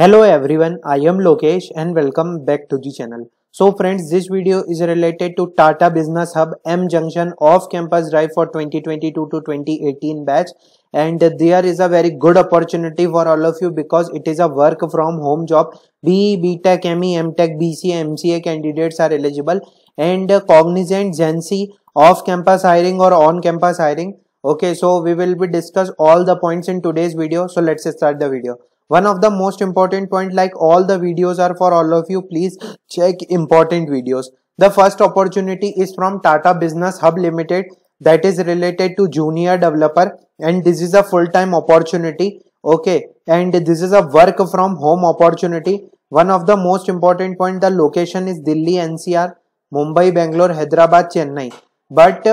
Hello everyone, I am Lokesh and welcome back to the channel. So friends, this video is related to Tata Business Hub M Junction Off Campus Drive for 2022 to 2018 batch and there is a very good opportunity for all of you because it is a work from home job. BE, BTech, ME, MTech, BCA, MCA candidates are eligible and Cognizant, C off campus hiring or on campus hiring. Okay, so we will be discuss all the points in today's video. So let's start the video one of the most important point like all the videos are for all of you please check important videos the first opportunity is from tata business hub limited that is related to junior developer and this is a full-time opportunity okay and this is a work from home opportunity one of the most important point the location is delhi ncr mumbai bangalore hyderabad chennai but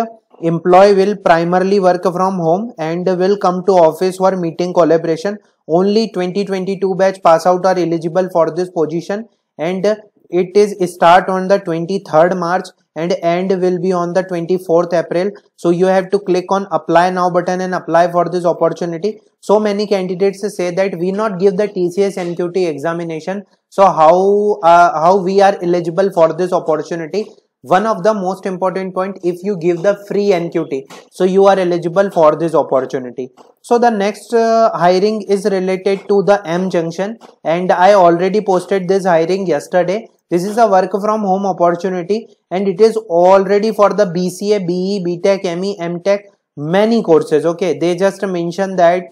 Employee will primarily work from home and will come to office for meeting collaboration. Only 2022 batch pass out are eligible for this position and it is start on the 23rd March and end will be on the 24th April. So you have to click on apply now button and apply for this opportunity. So many candidates say that we not give the TCS NQT examination. So how, uh, how we are eligible for this opportunity one of the most important point if you give the free nqt so you are eligible for this opportunity so the next uh, hiring is related to the m junction and i already posted this hiring yesterday this is a work from home opportunity and it is already for the bca be btech me mtech many courses okay they just mention that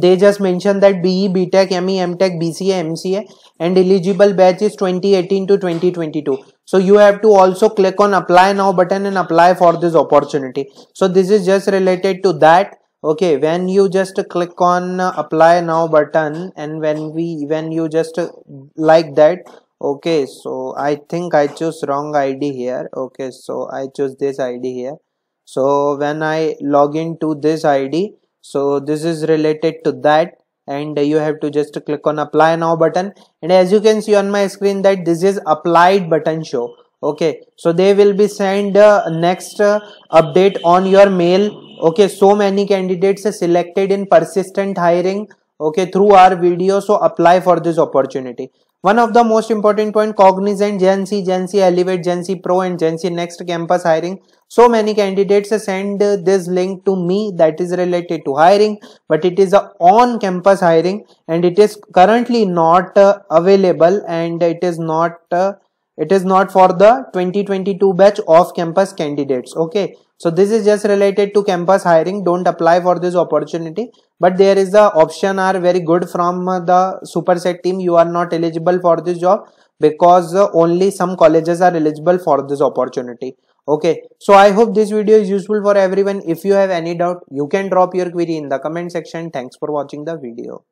they just mentioned that BE, BTech, ME, MTech, BCA, MCA and eligible batch is 2018 to 2022. So you have to also click on apply now button and apply for this opportunity. So this is just related to that. Okay, when you just click on apply now button and when we when you just like that. Okay, so I think I choose wrong ID here. Okay, so I choose this ID here. So when I log into this ID, so this is related to that and you have to just click on apply now button and as you can see on my screen that this is applied button show okay so they will be send uh, next uh, update on your mail okay so many candidates are selected in persistent hiring okay through our video so apply for this opportunity one of the most important point Cognizant, Gen C, Gen C Elevate, Gen C Pro and Gen C Next campus hiring. So many candidates send uh, this link to me that is related to hiring but it is a on campus hiring and it is currently not uh, available and it is not uh, it is not for the 2022 batch of campus candidates okay so this is just related to campus hiring don't apply for this opportunity but there is the option are very good from uh, the superset team you are not eligible for this job because uh, only some colleges are eligible for this opportunity okay so i hope this video is useful for everyone if you have any doubt you can drop your query in the comment section thanks for watching the video